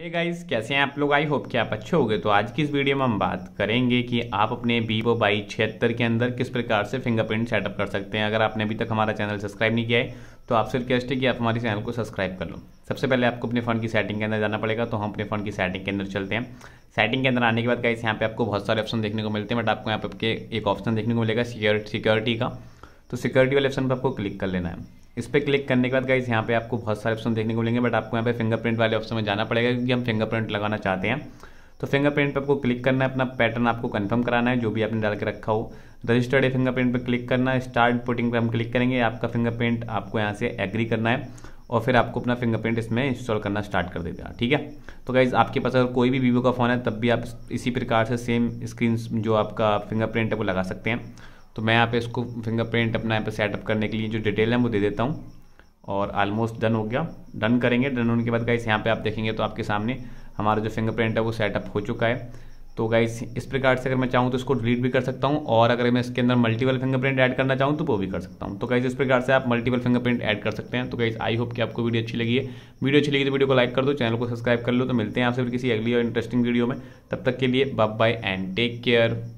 हे hey guys कैसे हैं आप लोग आई होप कि आप अच्छे होंगे तो आज की इस वीडियो में हम बात करेंगे कि आप अपने वीवो बाई छिहत्तर के अंदर किस प्रकार से फिंगरप्रिंट सेटअप कर सकते हैं अगर आपने अभी तक हमारा चैनल सब्सक्राइब नहीं किया है तो आपसे रिक्वेस्ट है कि आप हमारे चैनल को सब्सक्राइब कर लो सबसे पहले आपको अपने फ़ोन की सेटिंग के अंदर जाना पड़ेगा तो हम अपने फ़ोन की सेटिंग के अंदर चलते हैं सेटिंग के अंदर आने के बाद गाइस यहाँ पे आपको बहुत सारे ऑप्शन देखने को मिलते हैं बट आपको यहाँ पे एक ऑप्शन देखने को मिलेगा सिक्योरिटी का तो सिक्योरिटी वाले ऑप्शन पर आपको क्लिक कर लेना है इस पर क्लिक करने के बाद गाइज यहाँ पे आपको बहुत सारे ऑप्शन देखने को मिलेंगे बट आपको यहाँ पे फिंगरप्रिंट वाले ऑप्शन में जाना पड़ेगा क्योंकि हम फिंगरप्रिंट लगाना चाहते हैं तो फिंगरप्रिंट पर आपको क्लिक करना है अपना पैटर्न आपको कंफर्म कराना है जो भी आपने डाल के रखा हो रजिस्टर्ड है फिंगरप्रिंट पर क्लिक करना है स्टार्ट पुटिंग पर हम क्लिक करेंगे आपका फिंगरप्रिंट आपको यहाँ से एग्री करना है और फिर आपको अपना फिंगरप्रिंट इसमें इंस्टॉल करना स्टार्ट कर देगा ठीक है तो गाइज़ आपके पास अगर कोई भी वीवो का फ़ोन है तब भी आप इसी प्रकार से सेम स्क्रीन जो आपका फिंगरप्रिंट है वो लगा सकते हैं तो मैं यहाँ पे इसको फिंगरप्रिंट अपना यहाँ पे सेटअप करने के लिए जो डिटेल है वो दे देता हूँ और ऑलमोस्ट डन हो गया डन करेंगे डन होने के बाद गाइस यहाँ पे आप देखेंगे तो आपके सामने हमारा जो फिंगरप्रिंट है वो सेटअप हो चुका है तो गाइस इस प्रकार से अगर मैं चाहूँ तो इसको डिलीट भी कर सकता हूँ और अगर मैं इसके अंदर मल्टीपल फिंगरप्रिंट ऐड करना चाहूँ तो वो भी कर सकता हूँ तो गाइस इस प्रकार से आप मल्टीपल फिंगरप्रिंट ऐड कर सकते हैं तो गाइस आई होप कि आपको वीडियो अच्छी लगी है वीडियो अच्छी लगी तो वीडियो को लाइक कर दो चैनल को सब्सक्राइब कर लो तो मिलते हैं आपसे किसी अगली और इंटरेस्टिंग वीडियो में तब तक के लिए bye bye and take care